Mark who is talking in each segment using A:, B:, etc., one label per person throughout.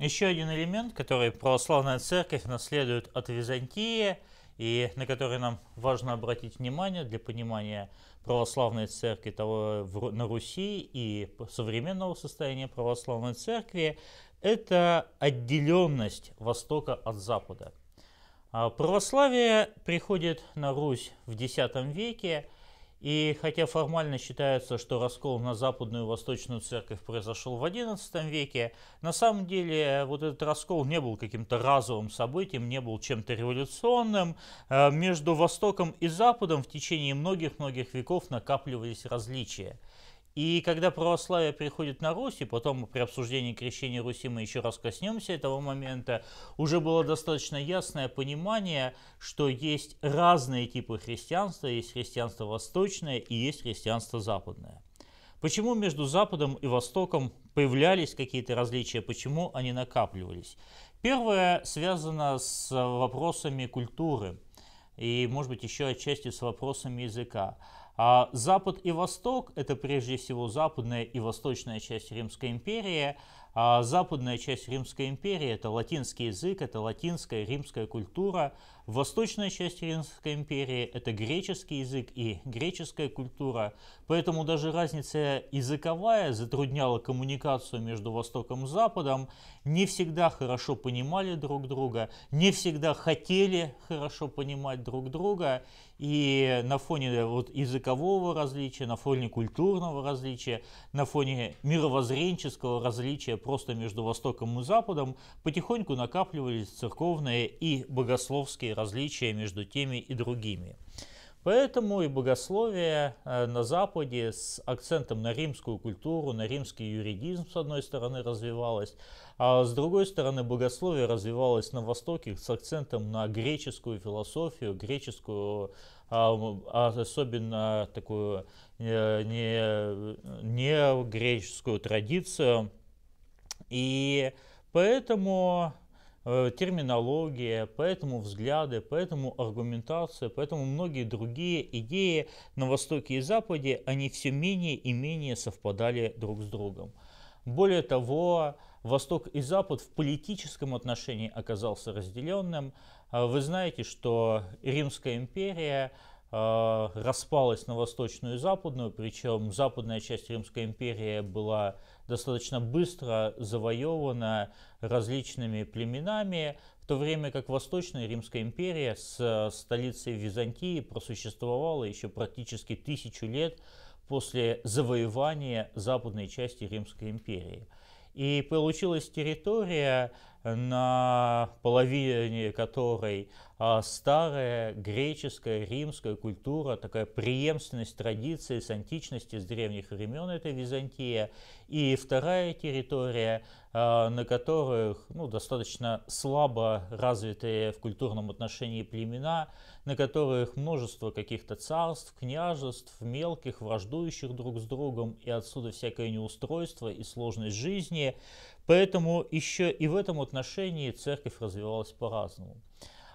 A: Еще один элемент, который православная церковь наследует от Византии, и на который нам важно обратить внимание для понимания православной церкви того, на Руси и современного состояния православной церкви, это отделенность Востока от Запада. А, православие приходит на Русь в X веке – и хотя формально считается, что раскол на Западную и Восточную Церковь произошел в XI веке, на самом деле э, вот этот раскол не был каким-то разовым событием, не был чем-то революционным. Э, между Востоком и Западом в течение многих-многих веков накапливались различия. И когда православие приходит на Русь, и потом при обсуждении крещения Руси мы еще раз коснемся этого момента, уже было достаточно ясное понимание, что есть разные типы христианства, есть христианство восточное и есть христианство западное. Почему между Западом и Востоком появлялись какие-то различия, почему они накапливались? Первое связано с вопросами культуры и, может быть, еще отчасти с вопросами языка. А Запад и Восток – это прежде всего западная и восточная часть Римской империи. А западная часть Римской империи – это латинский язык, это латинская римская культура, Восточная часть Римской империи – это греческий язык и греческая культура, поэтому даже разница языковая затрудняла коммуникацию между Востоком и Западом, не всегда хорошо понимали друг друга, не всегда хотели хорошо понимать друг друга, и на фоне вот языкового различия, на фоне культурного различия, на фоне мировоззренческого различия просто между Востоком и Западом потихоньку накапливались церковные и богословские различия между теми и другими. Поэтому и богословие э, на Западе с акцентом на римскую культуру, на римский юридизм, с одной стороны, развивалось, а с другой стороны, богословие развивалось на Востоке с акцентом на греческую философию, греческую, а, а особенно такую э, не, не греческую традицию. И Поэтому Э, терминология, поэтому взгляды, поэтому аргументация, поэтому многие другие идеи на Востоке и Западе, они все менее и менее совпадали друг с другом. Более того, Восток и Запад в политическом отношении оказался разделенным. А вы знаете, что Римская империя э, распалась на восточную и западную, причем западная часть Римской империи была достаточно быстро завоевана различными племенами, в то время как Восточная Римская империя с э, столицей Византии просуществовала еще практически тысячу лет после завоевания западной части Римской империи. И получилась территория, на половине которой а, старая греческая, римская культура, такая преемственность традиции с античности, с древних времен, это Византия. И вторая территория, а, на которых ну, достаточно слабо развитые в культурном отношении племена, на которых множество каких-то царств, княжеств, мелких, враждующих друг с другом, и отсюда всякое неустройство и сложность жизни. Поэтому еще и в этом отношении церковь развивалась по-разному.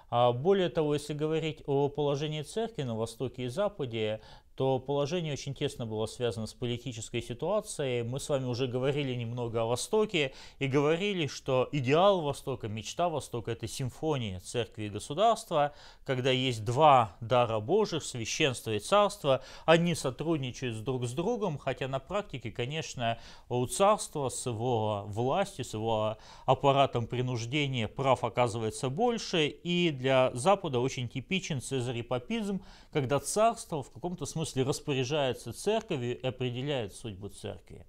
A: А более того, если говорить о положении церкви на Востоке и Западе, то положение очень тесно было связано с политической ситуацией. Мы с вами уже говорили немного о Востоке и говорили, что идеал Востока, мечта Востока – это симфония церкви и государства, когда есть два дара Божьих, священство и царство. Они сотрудничают друг с другом, хотя на практике, конечно, у царства с его властью, с его аппаратом принуждения прав оказывается больше, и для Запада очень типичен цезарепапизм, когда царство в каком-то смысле смысле распоряжается церковью и определяет судьбу церкви.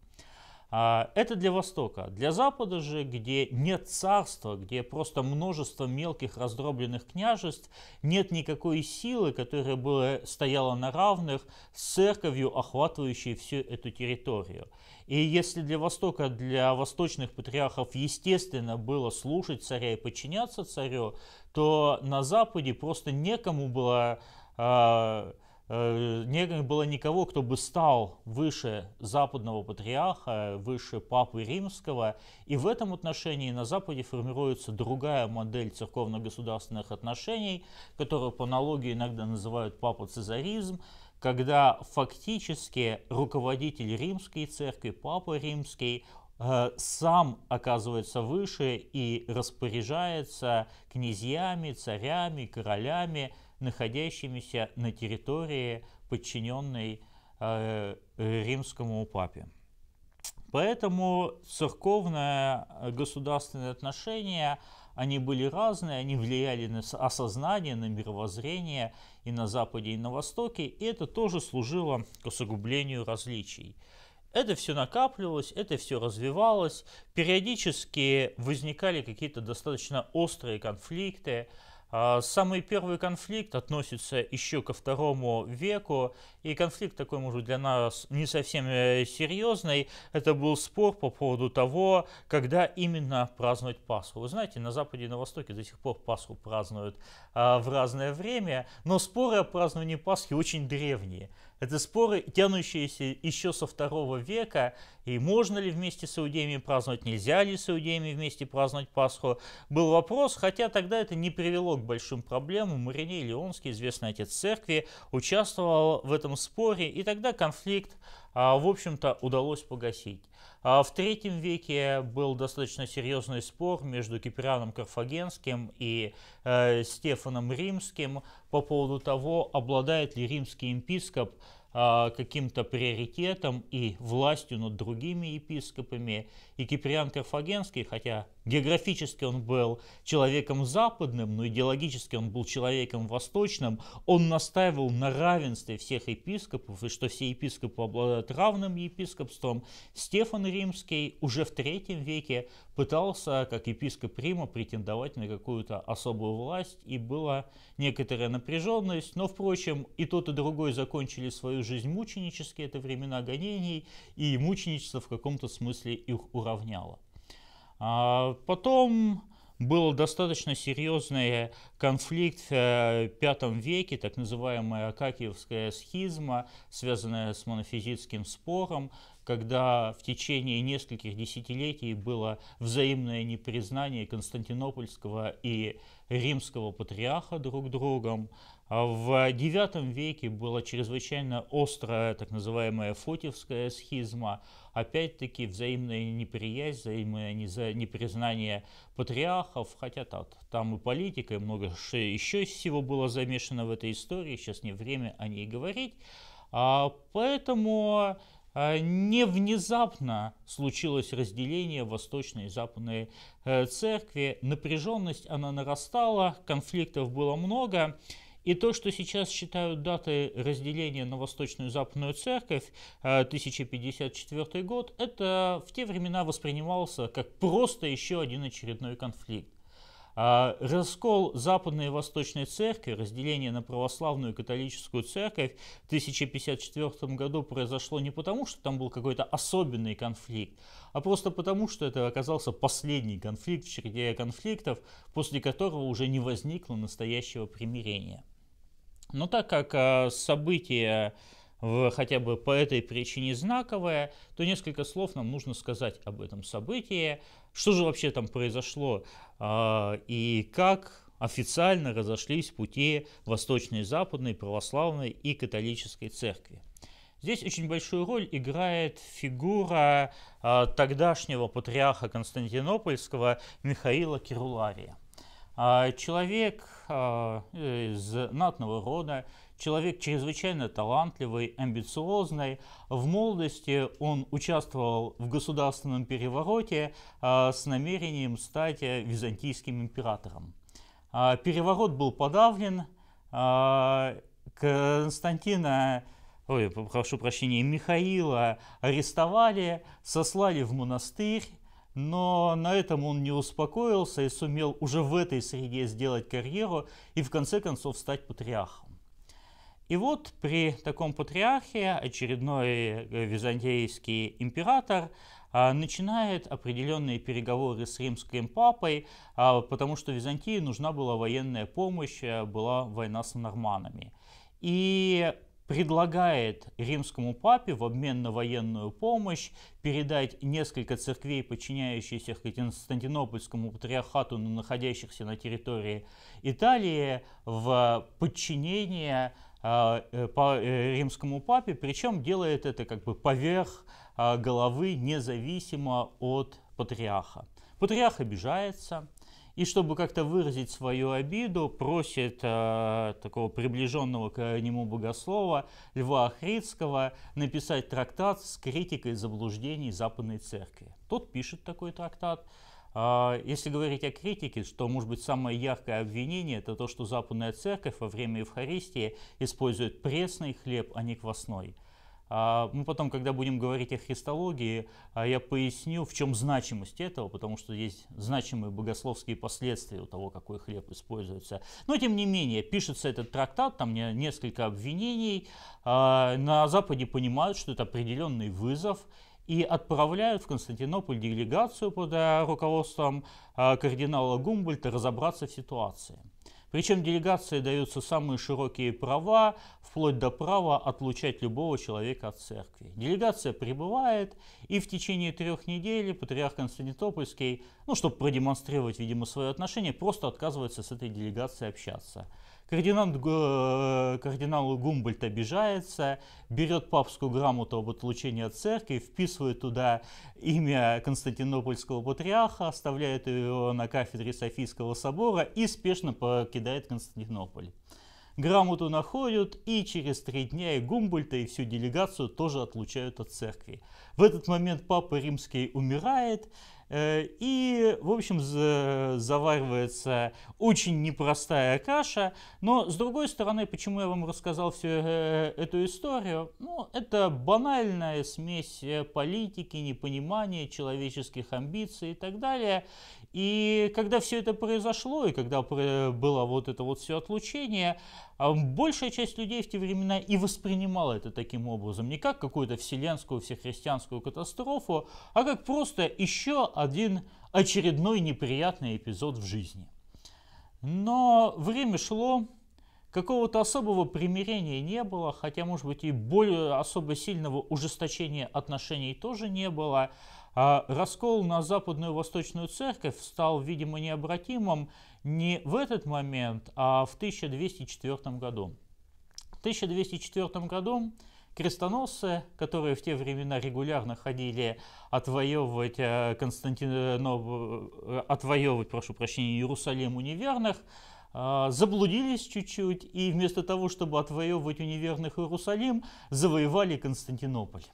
A: А, это для Востока. Для Запада же, где нет царства, где просто множество мелких раздробленных княжеств, нет никакой силы, которая бы стояла на равных с церковью, охватывающей всю эту территорию. И если для Востока, для восточных патриархов, естественно, было слушать царя и подчиняться царю, то на Западе просто некому было а, Э, не было никого, кто бы стал выше западного патриарха, выше папы римского. И в этом отношении на Западе формируется другая модель церковно-государственных отношений, которую по аналогии иногда называют папа-цезаризм, когда фактически руководитель римской церкви, папа римский, э, сам оказывается выше и распоряжается князьями, царями, королями, находящимися на территории, подчиненной э, римскому папе. Поэтому церковное э, государственные отношения, они были разные, они влияли на осознание, на мировоззрение и на Западе, и на Востоке, и это тоже служило к усугублению различий. Это все накапливалось, это все развивалось, периодически возникали какие-то достаточно острые конфликты, а, самый первый конфликт относится еще ко второму веку, и конфликт такой, может, для нас не совсем э, серьезный. Это был спор по поводу того, когда именно праздновать Пасху. Вы знаете, на Западе и на Востоке до сих пор Пасху празднуют а, в разное время, но споры о праздновании Пасхи очень древние. Это споры, тянущиеся еще со второго века, и можно ли вместе с иудеями праздновать, нельзя ли с иудеями вместе праздновать Пасху, был вопрос, хотя тогда это не привело к большим проблемам. Ириней Леонский, известный отец церкви, участвовал в этом споре, и тогда конфликт, а, в общем-то, удалось погасить. А в третьем веке был достаточно серьезный спор между Киприаном Карфагенским и э, Стефаном Римским по поводу того, обладает ли римский епископ э, каким-то приоритетом и властью над другими епископами. И Киприан Карфагенский, хотя Географически он был человеком западным, но идеологически он был человеком восточным. Он настаивал на равенстве всех епископов, и что все епископы обладают равным епископством. Стефан Римский уже в третьем веке пытался, как епископ Рима, претендовать на какую-то особую власть, и была некоторая напряженность. Но, впрочем, и тот, и другой закончили свою жизнь мученически, это времена гонений, и мученичество в каком-то смысле их уравняло. А, потом был достаточно серьезный конфликт э, в V веке, так называемая Акакиевская схизма, связанная с монофизитским спором, когда в течение нескольких десятилетий было взаимное непризнание Константинопольского и римского патриарха друг другом. А в IX веке была чрезвычайно острая так называемая фотевская схизма, опять-таки взаимная неприязнь, взаимное непризнание патриархов, хотя там и политика, и много еще всего было замешано в этой истории, сейчас не время о ней говорить. А поэтому а, не внезапно случилось разделение Восточной и Западной э, церкви. Напряженность она нарастала, конфликтов было много. И то, что сейчас считают даты разделения на Восточную и Западную Церковь, 1054 э, год, это в те времена воспринимался как просто еще один очередной конфликт. А, раскол Западной и Восточной Церкви, разделение на православную и католическую церковь в 1054 году произошло не потому, что там был какой-то особенный конфликт, а просто потому, что это оказался последний конфликт в череде конфликтов, после которого уже не возникло настоящего примирения. Но ну, так как э, события хотя бы по этой причине знаковое, то несколько слов нам нужно сказать об этом событии, что же вообще там произошло э, и как официально разошлись пути Восточной, Западной, Православной и Католической Церкви. Здесь очень большую роль играет фигура э, тогдашнего патриарха Константинопольского Михаила Кирулария – а человек а, из знатного рода, человек чрезвычайно талантливый, амбициозный. В молодости он участвовал в государственном перевороте а, с намерением стать византийским императором. Переворот был подавлен. Константина ой, прошу прощения, Михаила арестовали, сослали в монастырь, но на этом он не успокоился и сумел уже в этой среде сделать карьеру и в конце концов стать патриархом. И вот при таком патриархе очередной э, византийский император а, начинает определенные переговоры с римским папой, а, потому что Византии нужна была военная помощь, а, была война с норманами. И предлагает римскому папе в обмен на военную помощь передать несколько церквей, подчиняющихся Константинопольскому патриархату, но находящихся на территории Италии, в подчинение а, э, по э, римскому папе, причем делает это как бы поверх а, головы, независимо от патриарха. Патриарх обижается, и чтобы как-то выразить свою обиду, просит э, такого приближенного к нему богослова Льва Ахридского написать трактат с критикой заблуждений Западной Церкви. Тот пишет такой трактат. А, если говорить о критике, то, может быть, самое яркое обвинение, это то, что Западная Церковь во время Евхаристии использует пресный хлеб, а не квасной. А, мы потом, когда будем говорить о христологии, а, я поясню, в чем значимость этого, потому что есть значимые богословские последствия у того, какой хлеб используется. Но, тем не менее, пишется этот трактат, там несколько обвинений. А, на Западе понимают, что это определенный вызов, и отправляют в Константинополь делегацию под руководством кардинала Гумбольта разобраться в ситуации. Причем делегации даются самые широкие права, вплоть до права отлучать любого человека от церкви. Делегация прибывает, и в течение трех недель патриарх Константинопольский, ну, чтобы продемонстрировать, видимо, свое отношение, просто отказывается с этой делегацией общаться. Кардинал, э, кардинал Гумбольд обижается, берет папскую грамоту об отлучении от церкви, вписывает туда имя Константинопольского патриарха, оставляет ее на кафедре Софийского собора и спешно покидает Константинополь. Грамоту находят, и через три дня и Гумбольта, и всю делегацию тоже отлучают от церкви. В этот момент папа римский умирает, Э, и, в общем, заваривается очень непростая каша. Но, с другой стороны, почему я вам рассказал всю э, эту историю? Ну, это банальная смесь э, политики, непонимания, человеческих амбиций и так далее. И когда все это произошло, и когда было вот это вот все отлучение, а большая часть людей в те времена и воспринимала это таким образом. Не как какую-то вселенскую всехристианскую катастрофу, а как просто еще один очередной неприятный эпизод в жизни. Но время шло, какого-то особого примирения не было, хотя, может быть, и более особо сильного ужесточения отношений тоже не было. А раскол на Западную и Восточную Церковь стал, видимо, необратимым не в этот момент, а в 1204 году. В 1204 году Крестоносцы, которые в те времена регулярно ходили отвоевывать, э, Константинов... Э, отвоевывать прошу прощения, Иерусалим у неверных, э, заблудились чуть-чуть и вместо того, чтобы отвоевывать у неверных Иерусалим, завоевали Константинополь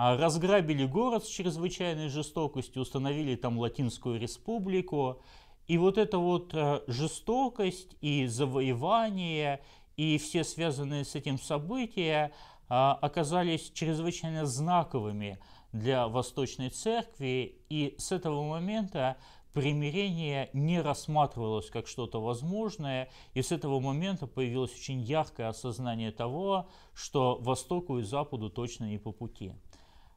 A: а, разграбили город с чрезвычайной жестокостью, установили там Латинскую республику. И вот эта вот жестокость и завоевание, и все связанные с этим события, а, оказались чрезвычайно знаковыми для Восточной Церкви, и с этого момента примирение не рассматривалось как что-то возможное, и с этого момента появилось очень яркое осознание того, что Востоку и Западу точно не по пути.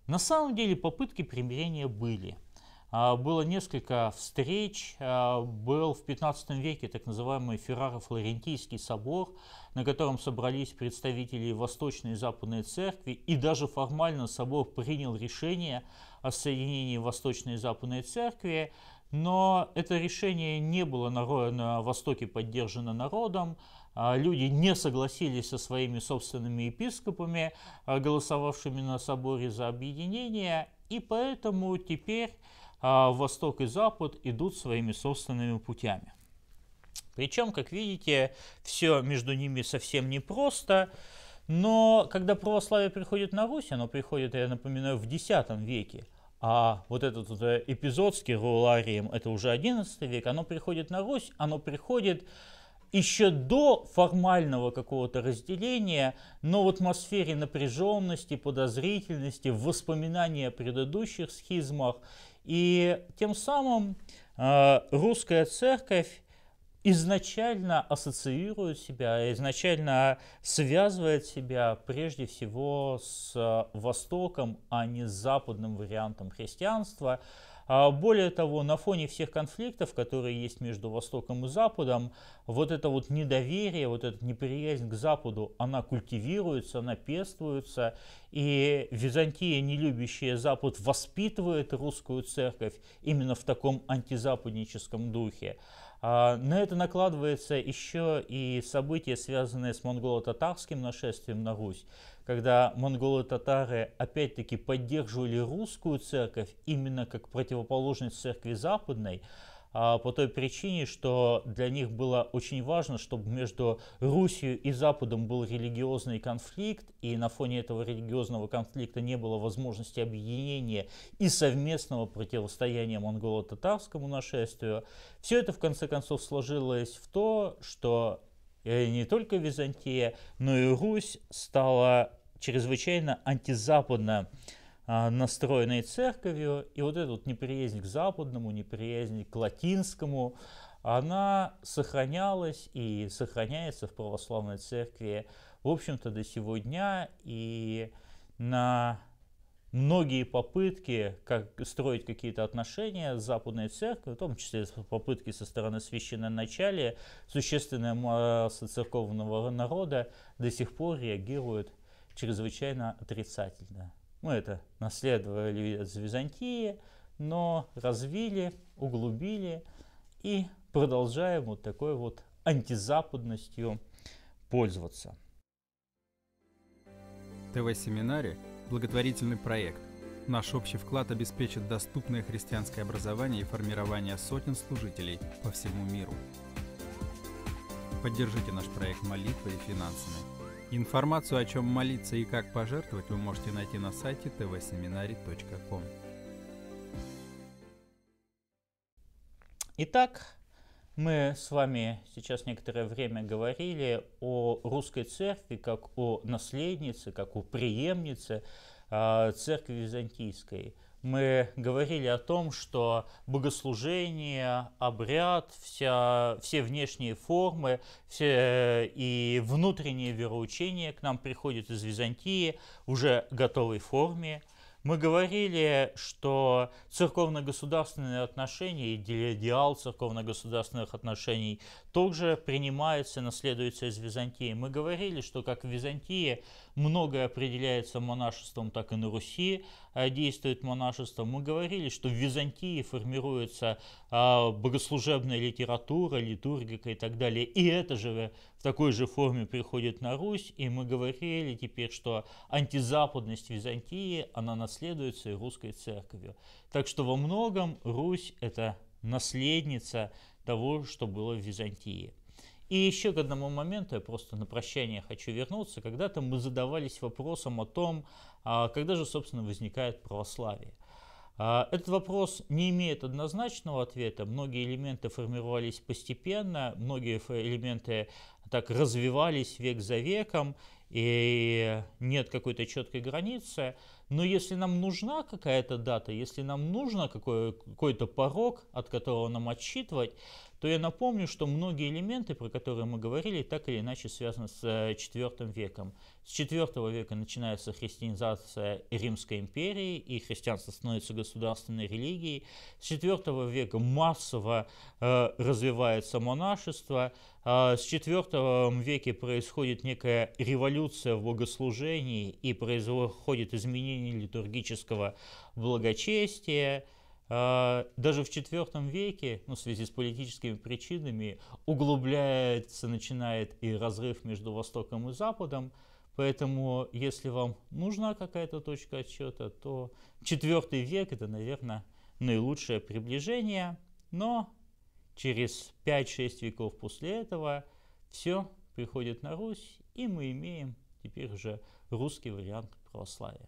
A: На самом деле попытки примирения были – а, было несколько встреч. А, был в 15 веке так называемый Ферраро-Флорентийский собор, на котором собрались представители Восточной и Западной Церкви, и даже формально собор принял решение о соединении Восточной и Западной Церкви, но это решение не было на Востоке поддержано народом, а, люди не согласились со своими собственными епископами, голосовавшими на соборе за объединение, и поэтому теперь а, восток и Запад идут своими собственными путями. Причем, как видите, все между ними совсем непросто. Но когда православие приходит на Русь, оно приходит, я напоминаю, в X веке, а вот этот вот э, эпизод с Кирилларием, это уже XI век, оно приходит на Русь, оно приходит еще до формального какого-то разделения, но в атмосфере напряженности, подозрительности, в воспоминания о предыдущих схизмах. И тем самым э, русская церковь изначально ассоциирует себя, изначально связывает себя прежде всего с э, Востоком, а не с западным вариантом христианства. А более того, на фоне всех конфликтов, которые есть между Востоком и Западом, вот это вот недоверие, вот эта неприязнь к Западу, она культивируется, она пествуется, и Византия, не любящая Запад, воспитывает русскую церковь именно в таком антизападническом духе. А на это накладывается еще и события, связанные с монголо-татарским нашествием на Русь когда монголы-татары опять-таки поддерживали русскую церковь именно как противоположность церкви западной, а, по той причине, что для них было очень важно, чтобы между Русью и Западом был религиозный конфликт, и на фоне этого религиозного конфликта не было возможности объединения и совместного противостояния монголо-татарскому нашествию. Все это, в конце концов, сложилось в то, что Э, и не только Византия, но и Русь стала чрезвычайно антизападно а, настроенной церковью, и вот эта вот неприязнь к западному, неприязнь к латинскому, она сохранялась и сохраняется в православной церкви, в общем-то, до сегодня, и на многие попытки как, строить какие-то отношения с Западной Церковью, в том числе попытки со стороны священноначалия, существенная масса церковного народа до сих пор реагирует чрезвычайно отрицательно. Мы это наследовали из Византии, но развили, углубили и продолжаем вот такой вот антизападностью пользоваться. ТВ-семинаре – благотворительный проект. Наш общий вклад обеспечит доступное христианское образование и формирование сотен служителей по всему миру. Поддержите наш проект молитвой и финансами. Информацию, о чем молиться и как пожертвовать, вы можете найти на сайте tvseminary.com. Итак, мы с вами сейчас некоторое время говорили о русской церкви как о наследнице, как о преемнице Э, церкви византийской. Мы говорили о том, что богослужение, обряд, вся, все внешние формы все э, и внутреннее вероучение к нам приходит из Византии уже готовой форме. Мы говорили, что церковно-государственные отношения и идеал церковно-государственных отношений также принимается и наследуется из Византии. Мы говорили, что как в Византии многое определяется монашеством, так и на Руси э, действует монашество. Мы говорили, что в Византии формируется а, богослужебная литература, литургика и так далее. И это же в такой же форме приходит на Русь. И мы говорили теперь, что антизападность Византии, она наследуется и русской церковью. Так что во многом Русь – это наследница того, что было в Византии. И еще к одному моменту я просто на прощание хочу вернуться. Когда-то мы задавались вопросом о том, а, когда же, собственно, возникает православие. А, этот вопрос не имеет однозначного ответа. Многие элементы формировались постепенно, многие элементы так развивались век за веком, и нет какой-то четкой границы. Но если нам нужна какая-то дата, если нам нужно какой-то порог, от которого нам отсчитывать, то я напомню, что многие элементы, про которые мы говорили, так или иначе связаны с IV э, веком. С IV века начинается христианизация Римской империи, и христианство становится государственной религией. С IV века массово э, развивается монашество. Э, с IV веке происходит некая революция в богослужении и происходит изменение литургического благочестия. А, даже в IV веке, ну, в связи с политическими причинами, углубляется, начинает и разрыв между Востоком и Западом. Поэтому, если вам нужна какая-то точка отсчета, то IV век – это, наверное, наилучшее приближение. Но через 5-6 веков после этого все приходит на Русь, и мы имеем теперь уже русский вариант православия.